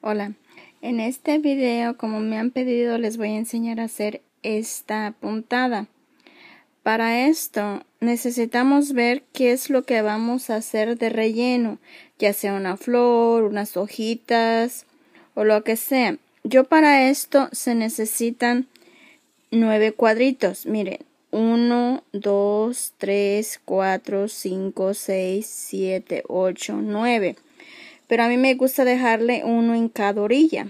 Hola, en este video como me han pedido les voy a enseñar a hacer esta puntada. Para esto necesitamos ver qué es lo que vamos a hacer de relleno, ya sea una flor, unas hojitas o lo que sea. Yo para esto se necesitan nueve cuadritos. Miren, 1, 2, 3, 4, 5, 6, 7, 8, 9 pero a mí me gusta dejarle uno en cada orilla.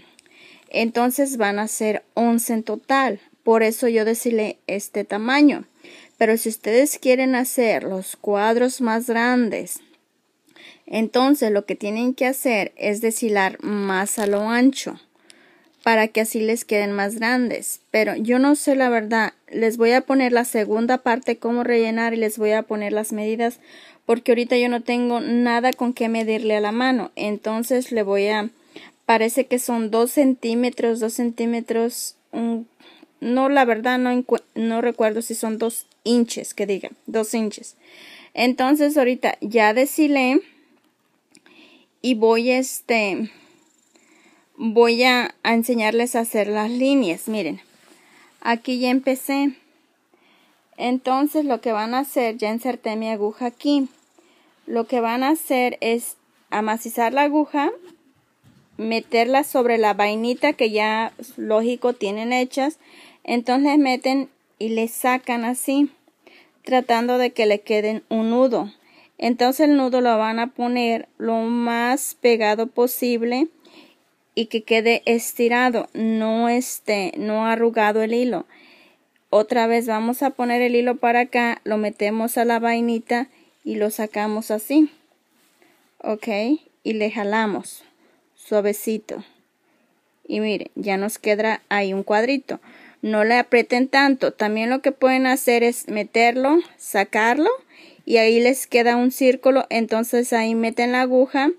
Entonces van a ser 11 en total. Por eso yo decirle este tamaño. Pero si ustedes quieren hacer los cuadros más grandes, entonces lo que tienen que hacer es deshilar más a lo ancho para que así les queden más grandes. Pero yo no sé la verdad, les voy a poner la segunda parte cómo rellenar y les voy a poner las medidas porque ahorita yo no tengo nada con que medirle a la mano. Entonces le voy a, parece que son 2 centímetros, 2 centímetros, no, la verdad no, recuerdo si son 2 inches, que digan, 2 inches. Entonces ahorita ya deshilé y voy este, voy a enseñarles a hacer las líneas, miren. Aquí ya empecé. Entonces lo que van a hacer, ya inserté mi aguja aquí lo que van a hacer es amacizar la aguja, meterla sobre la vainita que ya lógico tienen hechas, entonces meten y le sacan así, tratando de que le queden un nudo. Entonces el nudo lo van a poner lo más pegado posible y que quede estirado, no esté, no arrugado el hilo. Otra vez vamos a poner el hilo para acá, lo metemos a la vainita y lo sacamos así. Ok, y le jalamos suavecito. Y miren, ya nos queda ahí un cuadrito. No le aprieten tanto. También lo que pueden hacer es meterlo, sacarlo y ahí les queda un círculo. Entonces ahí meten la aguja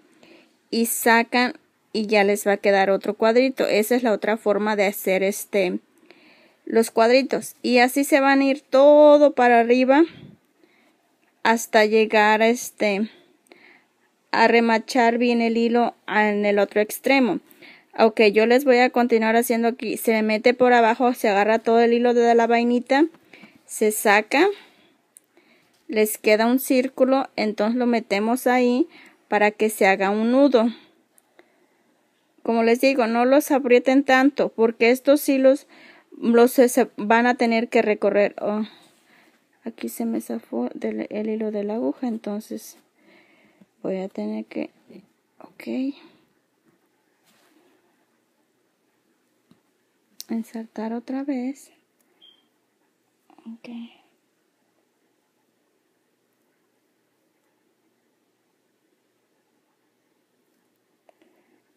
y sacan y ya les va a quedar otro cuadrito. Esa es la otra forma de hacer este los cuadritos. Y así se van a ir todo para arriba hasta llegar a este a remachar bien el hilo en el otro extremo. aunque yo les voy a continuar haciendo aquí. Se mete por abajo, se agarra todo el hilo de la vainita, se saca, les queda un círculo, entonces lo metemos ahí para que se haga un nudo. Como les digo, no los aprieten tanto porque estos hilos los van a tener que recorrer. o oh aquí se me zafó el hilo de la aguja entonces voy a tener que ok ensaltar otra vez ok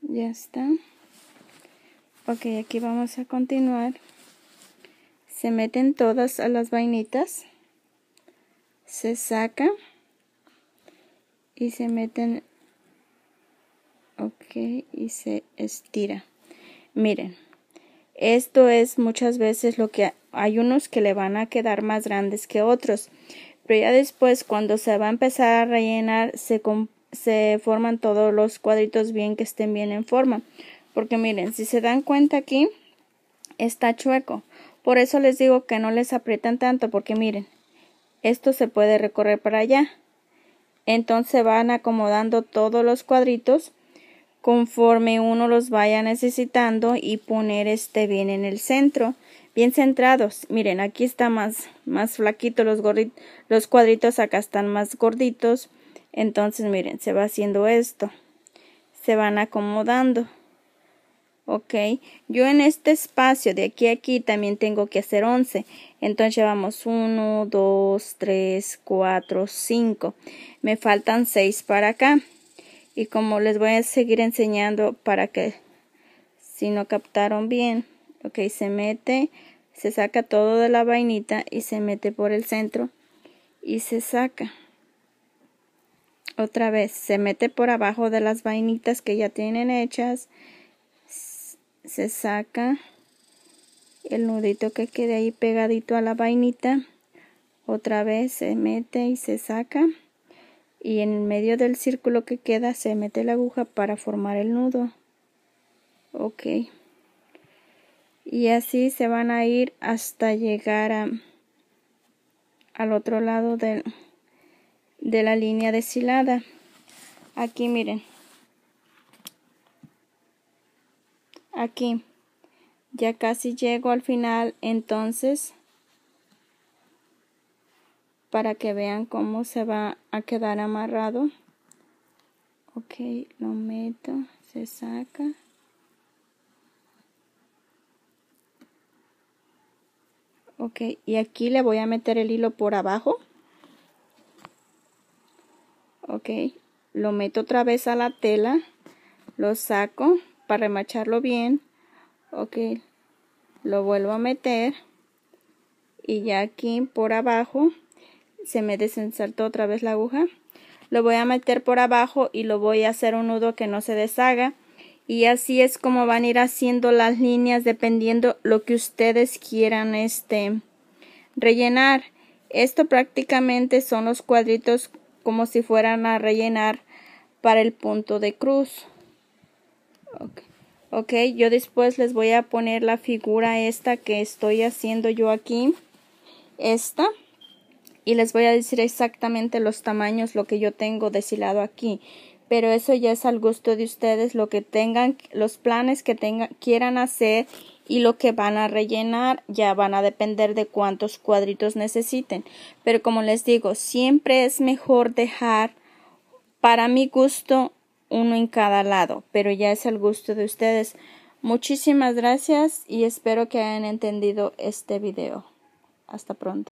ya está ok aquí vamos a continuar se meten todas a las vainitas se saca y se meten ok y se estira miren esto es muchas veces lo que hay unos que le van a quedar más grandes que otros pero ya después cuando se va a empezar a rellenar se, se forman todos los cuadritos bien que estén bien en forma porque miren si se dan cuenta aquí está chueco por eso les digo que no les aprietan tanto porque miren esto se puede recorrer para allá. Entonces van acomodando todos los cuadritos conforme uno los vaya necesitando y poner este bien en el centro, bien centrados. Miren, aquí está más, más flaquito los, los cuadritos, acá están más gorditos. Entonces, miren, se va haciendo esto. Se van acomodando. ¿ok? Yo en este espacio de aquí a aquí también tengo que hacer 11. Entonces llevamos 1, 2, 3, 4, 5. Me faltan 6 para acá. Y como les voy a seguir enseñando para que si no captaron bien, ok, se mete, se saca todo de la vainita y se mete por el centro y se saca. Otra vez, se mete por abajo de las vainitas que ya tienen hechas se saca el nudito que quede ahí pegadito a la vainita otra vez se mete y se saca y en medio del círculo que queda se mete la aguja para formar el nudo ok y así se van a ir hasta llegar a, al otro lado del, de la línea deshilada aquí miren aquí. Ya casi llego al final, entonces, para que vean cómo se va a quedar amarrado. Ok, lo meto, se saca. Ok, y aquí le voy a meter el hilo por abajo. Ok, lo meto otra vez a la tela, lo saco para remacharlo bien ok lo vuelvo a meter y ya aquí por abajo se me desensaltó otra vez la aguja lo voy a meter por abajo y lo voy a hacer un nudo que no se deshaga y así es como van a ir haciendo las líneas dependiendo lo que ustedes quieran este rellenar esto prácticamente son los cuadritos como si fueran a rellenar para el punto de cruz ok, yo después les voy a poner la figura esta que estoy haciendo yo aquí. Esta. Y les voy a decir exactamente los tamaños, lo que yo tengo deshilado aquí. Pero eso ya es al gusto de ustedes, lo que tengan, los planes que tengan, quieran hacer y lo que van a rellenar ya van a depender de cuántos cuadritos necesiten. Pero como les digo, siempre es mejor dejar para mi gusto uno en cada lado, pero ya es el gusto de ustedes. Muchísimas gracias y espero que hayan entendido este video. Hasta pronto.